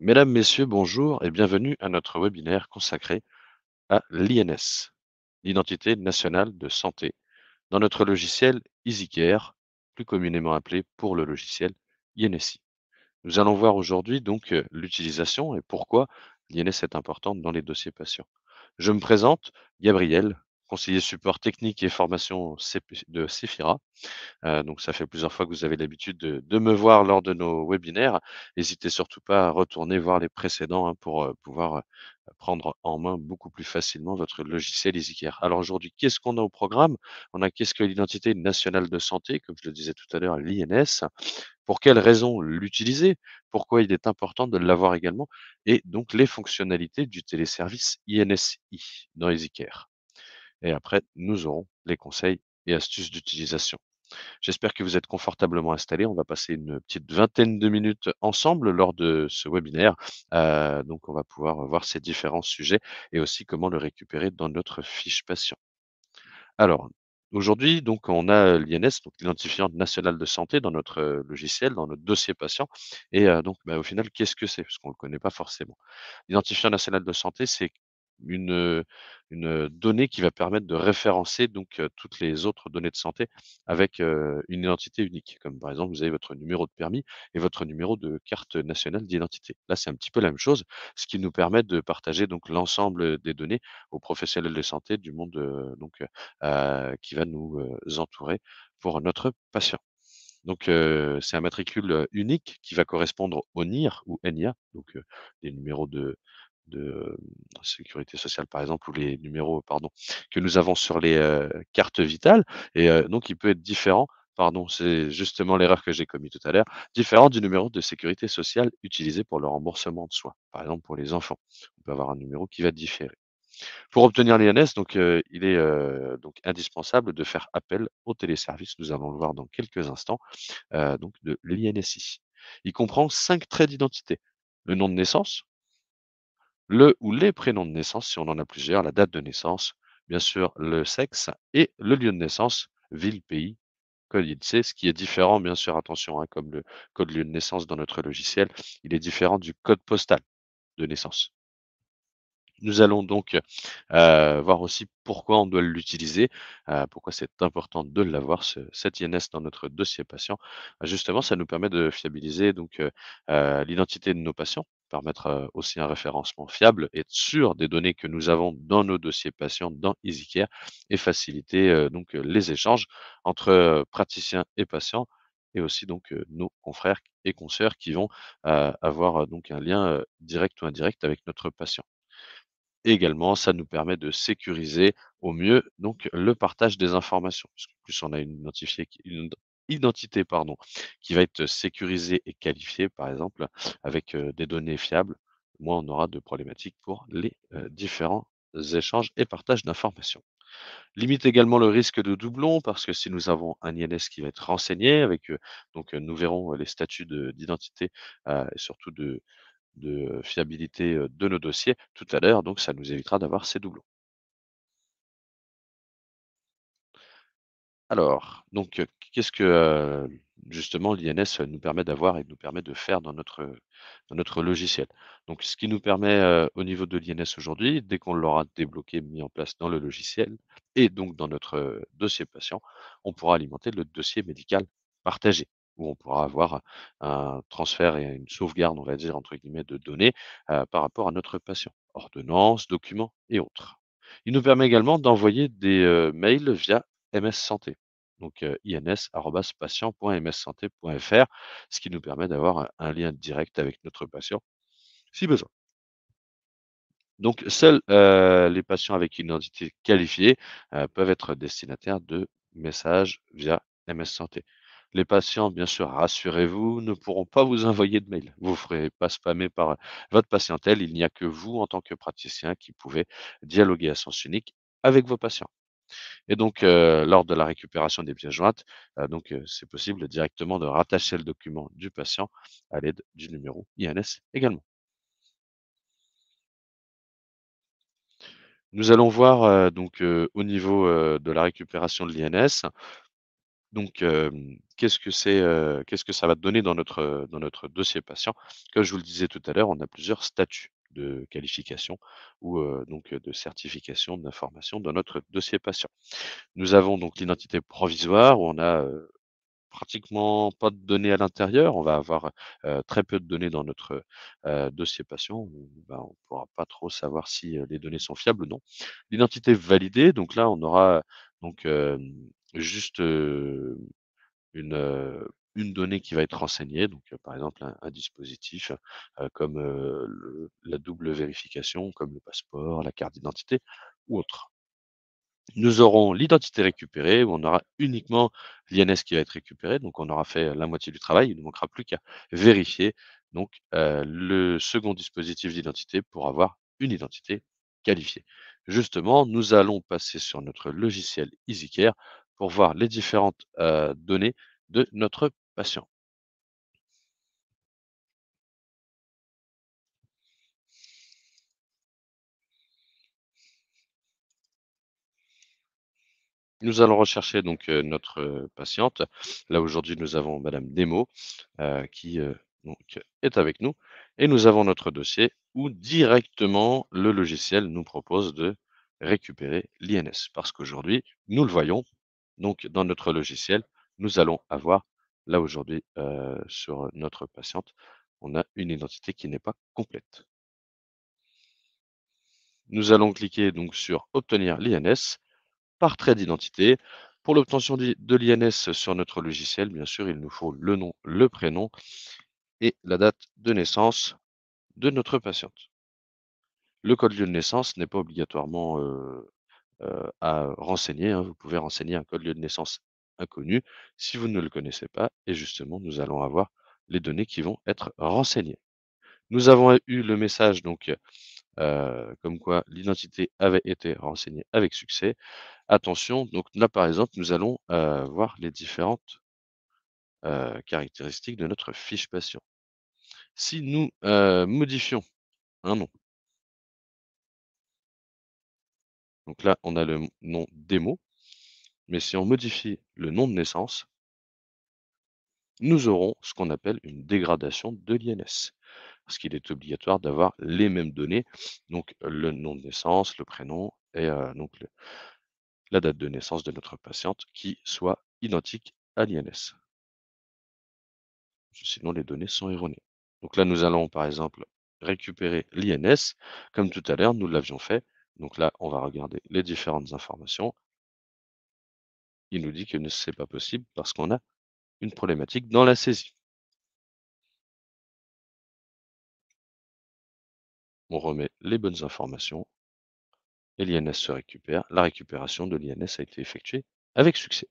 Mesdames, Messieurs, bonjour et bienvenue à notre webinaire consacré à l'INS, l'identité nationale de santé, dans notre logiciel EasyCare, plus communément appelé pour le logiciel INSI. Nous allons voir aujourd'hui donc euh, l'utilisation et pourquoi l'INS est importante dans les dossiers patients. Je me présente, Gabriel, conseiller support technique et formation de Cefira. Euh, donc, ça fait plusieurs fois que vous avez l'habitude de, me voir lors de nos webinaires. N'hésitez surtout pas à retourner voir les précédents hein, pour euh, pouvoir euh, prendre en main beaucoup plus facilement votre logiciel EasyCare. Alors aujourd'hui, qu'est-ce qu'on a au programme On a qu'est-ce que l'identité nationale de santé, comme je le disais tout à l'heure, l'INS, pour quelles raisons l'utiliser, pourquoi il est important de l'avoir également, et donc les fonctionnalités du téléservice INSI dans EasyCare et après, nous aurons les conseils et astuces d'utilisation. J'espère que vous êtes confortablement installés. On va passer une petite vingtaine de minutes ensemble lors de ce webinaire. Euh, donc, on va pouvoir voir ces différents sujets et aussi comment le récupérer dans notre fiche patient. Alors, aujourd'hui, donc, on a l'INS, donc l'identifiant national de santé, dans notre logiciel, dans notre dossier patient. Et euh, donc, bah, au final, qu'est-ce que c'est Parce qu'on ne le connaît pas forcément. L'identifiant national de santé, c'est une, donnée qui va permettre de référencer donc toutes les autres données de santé avec une identité unique. Comme par exemple, vous avez votre numéro de permis et votre numéro de carte nationale d'identité. Là, c'est un petit peu la même chose, ce qui nous permet de partager donc l'ensemble des données aux professionnels de santé du monde donc qui va nous entourer pour notre patient. Donc, c'est un matricule unique qui va correspondre au NIR ou NIA, donc des numéros de, de euh, sécurité sociale, par exemple, ou les numéros pardon, que nous avons sur les euh, cartes vitales. Et euh, donc, il peut être différent, pardon, c'est justement l'erreur que j'ai commis tout à l'heure, différent du numéro de sécurité sociale utilisé pour le remboursement de soins, par exemple pour les enfants. On peut avoir un numéro qui va différer. Pour obtenir l'INS, donc, il est donc indispensable de faire appel au téléservice. Nous allons le voir dans quelques instants, donc de l'INSI. Il comprend cinq traits d'identité. Le nom de naissance, le ou les prénoms de naissance, si on en a plusieurs, la date de naissance, bien sûr le sexe et le lieu de naissance, ville, pays, code IDC, ce qui est différent, bien sûr, attention, hein, comme le code lieu de naissance dans notre logiciel, il est différent du code postal de naissance. Nous allons donc euh, voir aussi pourquoi on doit l'utiliser, euh, pourquoi c'est important de l'avoir, cette cet INS dans notre dossier patient. Justement, ça nous permet de fiabiliser donc euh, l'identité de nos patients, permettre aussi un référencement fiable, être sûr des données que nous avons dans nos dossiers patients, dans EasyCare, et faciliter donc les échanges entre praticiens et patients, et aussi donc nos confrères et consoeurs qui vont avoir donc un lien direct ou indirect avec notre patient. également, ça nous permet de sécuriser au mieux donc le partage des informations, plus on a une, une identité, pardon, qui va être sécurisée et qualifiée, par exemple, avec des données fiables, moins on aura de problématiques pour les différents échanges et partages d'informations. Limite également le risque de doublon parce que si nous avons un INS qui va être renseigné, avec donc nous verrons les statuts d'identité ah, et surtout de, de fiabilité de nos dossiers tout à l'heure, donc ça nous évitera d'avoir ces doublons. Alors, donc Qu'est-ce que justement l'INS nous permet d'avoir et nous permet de faire dans notre, logiciel. Donc, ce qui nous permet au niveau de l'INS aujourd'hui, dès qu'on l'aura débloqué, mis en place dans le logiciel et donc dans notre dossier patient, on pourra alimenter le dossier médical partagé où on pourra avoir un transfert et une sauvegarde, on va dire, entre guillemets, de données par rapport à notre patient, ordonnance, documents et autres. Il nous permet également d'envoyer des mails via MS Santé donc ins.patient.mssanté.fr, ce qui nous permet d'avoir un, lien direct avec notre patient si besoin. Donc, seuls les patients avec une identité qualifiée peuvent être destinataires de messages via MS Santé. Les patients, bien sûr, rassurez-vous, ne pourront pas vous envoyer de mail. Vous ne ferez pas spammer par euh, votre patientèle. Il n'y a que vous, en tant que praticien, qui pouvez dialoguer à sens unique avec vos patients. Et donc, euh, lors de la récupération des pièces jointes, euh, donc euh, c'est possible directement de rattacher le document du patient à l'aide du numéro INS également. Nous allons voir donc au niveau de la récupération de l'INS. Donc, qu'est-ce que c'est, qu'est-ce que ça va donner dans notre, dans notre dossier patient Comme je vous le disais tout à l'heure, on a plusieurs statuts qualification ou donc de certification d'information dans notre dossier patient. Nous avons donc l'identité provisoire où on a pratiquement pas de données à l'intérieur. On va avoir très peu de données dans notre dossier patient. on ne ben, pourra pas trop savoir si les données sont fiables ou non. L'identité validée, donc là, on aura donc juste une une donnée qui va être renseignée, donc par exemple un, dispositif comme la double vérification, comme le passeport, la carte d'identité ou autre nous aurons l'identité récupérée, où on aura uniquement l'INS qui va être récupéré, donc on aura fait la moitié du travail, il ne manquera plus qu'à vérifier donc le second dispositif d'identité pour avoir une identité qualifiée. Justement, nous allons passer sur notre logiciel EasyCare pour voir les différentes données de notre patient Nous allons rechercher donc notre patiente. Là aujourd'hui, nous avons Madame Demo qui est avec nous et nous avons notre dossier où directement le logiciel nous propose de récupérer l'INS parce qu'aujourd'hui, nous le voyons. Donc dans notre logiciel, nous allons avoir Là, aujourd'hui, sur notre patiente, on a une identité qui n'est pas complète. Nous allons cliquer donc sur Obtenir l'INS par trait d'identité. Pour l'obtention de l'INS sur notre logiciel, bien sûr, il nous faut le nom, le prénom et la date de naissance de notre patiente. Le code lieu de naissance n'est pas obligatoirement à renseigner. Hein. Vous pouvez renseigner un code lieu de naissance inconnu si vous ne le connaissez pas. Et justement, nous allons avoir les données qui vont être renseignées. Nous avons eu le message donc euh, comme quoi l'identité avait été renseignée avec succès. Attention, donc là par exemple, nous allons euh, voir les différentes euh, caractéristiques de notre fiche patient. Si nous modifions un nom, donc là on a le nom démo, mais si on modifie le nom de naissance, nous aurons ce qu'on appelle une dégradation de l'INS. Parce qu'il est obligatoire d'avoir les mêmes données, donc le nom de naissance, le prénom et euh, donc la date de naissance de notre patiente qui soit identique à l'INS. Sinon, les données sont erronées. Donc là, nous allons par exemple récupérer l'INS, comme tout à l'heure, nous l'avions fait. Donc là, on va regarder les différentes informations il nous dit que ce n'est pas possible parce qu'on a une problématique dans la saisie. On remet les bonnes informations et l'INS se récupère. La récupération de l'INS a été effectuée avec succès.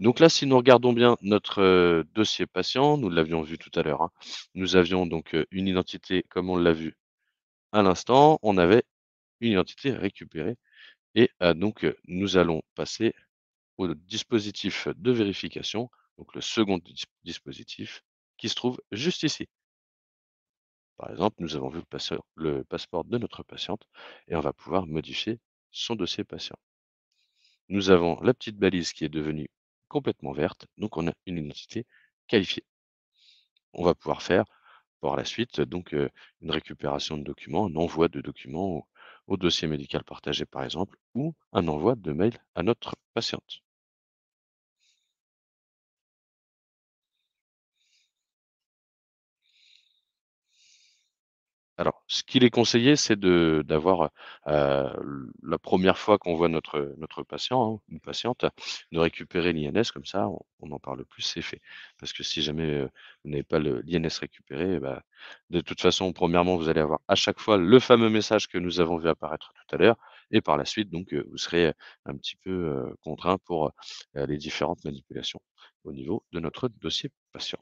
Donc là, si nous regardons bien notre euh, dossier patient, nous l'avions vu tout à l'heure, hein. nous avions donc euh, une identité, comme on l'a vu à l'instant, on avait une identité récupérée. Et euh, donc, nous allons passer au dispositif de vérification, donc le second dispositif qui se trouve juste ici. Par exemple, nous avons vu le, passeport de notre patiente et on va pouvoir modifier son dossier patient. Nous avons la petite balise qui est devenue complètement verte, donc on a une identité qualifiée. On va pouvoir faire par la suite donc euh, une récupération de documents, un envoi de documents au dossier médical partagé par exemple, ou un envoi de mail à notre patiente. Alors, ce qu'il est conseillé, c'est de d'avoir euh, la première fois qu'on voit notre, notre patient hein, une patiente, de récupérer l'INS, comme ça, on n'en parle plus, c'est fait. Parce que si jamais euh, vous n'avez pas l'INS récupéré, eh ben, de toute façon, premièrement, vous allez avoir à chaque fois le fameux message que nous avons vu apparaître tout à l'heure, et par la suite, donc, euh, vous serez un petit peu contraint pour les différentes manipulations au niveau de notre dossier patient.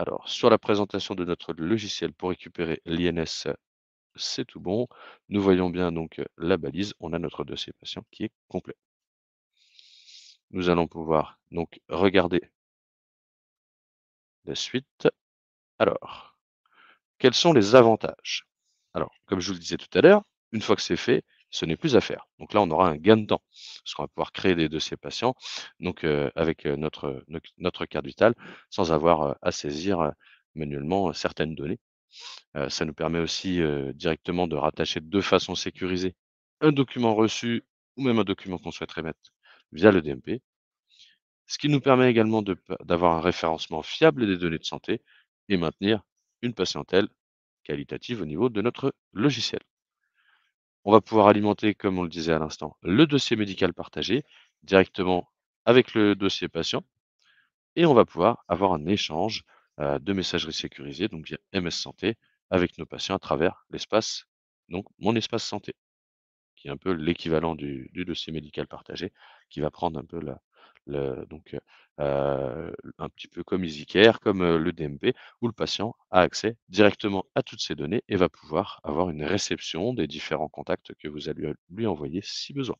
Alors, sur la présentation de notre logiciel pour récupérer l'INS, c'est tout bon. Nous voyons bien donc la balise. On a notre dossier patient qui est complet. Nous allons pouvoir donc regarder la suite. Alors, quels sont les avantages Alors, comme je vous le disais tout à l'heure, une fois que c'est fait, ce n'est plus à faire. Donc là, on aura un gain de temps, parce qu'on va pouvoir créer des dossiers patients donc, avec notre, notre carte vitale sans avoir à saisir manuellement certaines données. ça nous permet aussi directement de rattacher de façon sécurisée un document reçu ou même un document qu'on souhaiterait mettre via le DMP. Ce qui nous permet également d'avoir un référencement fiable des données de santé et maintenir une patientèle qualitative au niveau de notre logiciel. On va pouvoir alimenter, comme on le disait à l'instant, le dossier médical partagé directement avec le dossier patient. Et on va pouvoir avoir un échange euh, de messagerie sécurisée, donc via MS Santé, avec nos patients à travers l'espace, donc mon espace santé, qui est un peu l'équivalent du, dossier médical partagé, qui va prendre un peu la, donc un petit peu comme EasyCare, comme le DMP, où le patient a accès directement à toutes ces données et va pouvoir avoir une réception des différents contacts que vous allez lui envoyer si besoin.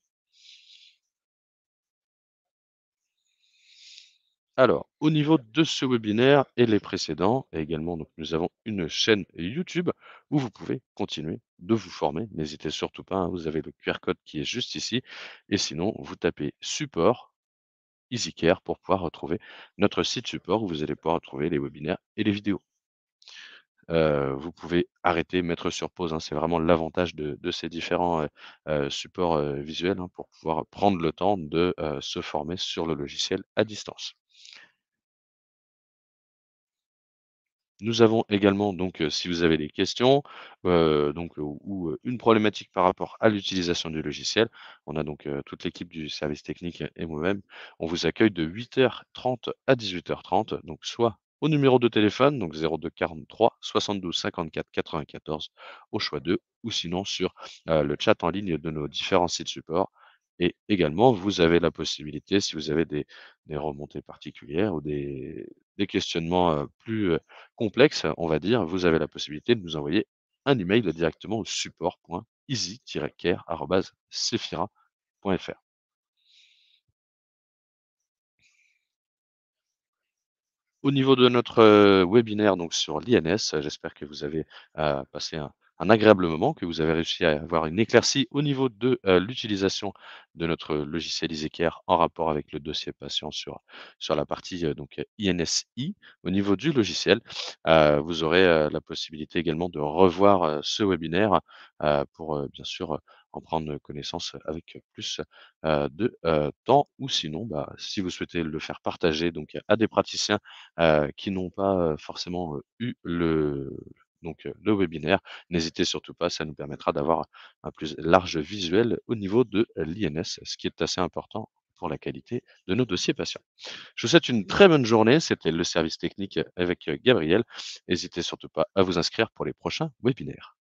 Alors, au niveau de ce webinaire et les précédents, et également, nous avons une chaîne YouTube où vous pouvez continuer de vous former. N'hésitez surtout pas, hein, vous avez le QR code qui est juste ici. Et sinon, vous tapez support EasyCare pour pouvoir retrouver notre site support où vous allez pouvoir retrouver les webinaires et les vidéos. Euh, vous pouvez arrêter, mettre sur pause. Hein, c'est vraiment l'avantage de, ces différents euh, euh, supports visuels hein, pour pouvoir prendre le temps de se former sur le logiciel à distance. Nous avons également, donc, euh, si vous avez des questions euh, donc, euh, ou une problématique par rapport à l'utilisation du logiciel, on a donc toute l'équipe du service technique et moi-même. On vous accueille de 8h30 à 18h30, donc soit au numéro de téléphone, donc 02 43 72 54 94, au choix 2, ou sinon sur le chat en ligne de nos différents sites supports, et également, vous avez la possibilité, si vous avez des, remontées particulières ou des, questionnements plus complexes, on va dire, vous avez la possibilité de nous envoyer un email directement au support.easy-care.sephira.fr. Au niveau de notre webinaire donc sur l'INS, j'espère que vous avez passé un, un agréable moment, que vous avez réussi à avoir une éclaircie au niveau de euh, l'utilisation de notre logiciel ISECARE en rapport avec le dossier patient sur, sur la partie euh, donc, INSI. Au niveau du logiciel, euh, vous aurez la possibilité également de revoir ce webinaire pour bien sûr en prendre connaissance avec plus de temps ou sinon bah, si vous souhaitez le faire partager donc à des praticiens qui n'ont pas forcément eu le donc le webinaire. N'hésitez surtout pas, ça nous permettra d'avoir un plus large visuel au niveau de l'INS, ce qui est assez important pour la qualité de nos dossiers patients. Je vous souhaite une très bonne journée. C'était le service technique avec Gabriel. N'hésitez surtout pas à vous inscrire pour les prochains webinaires.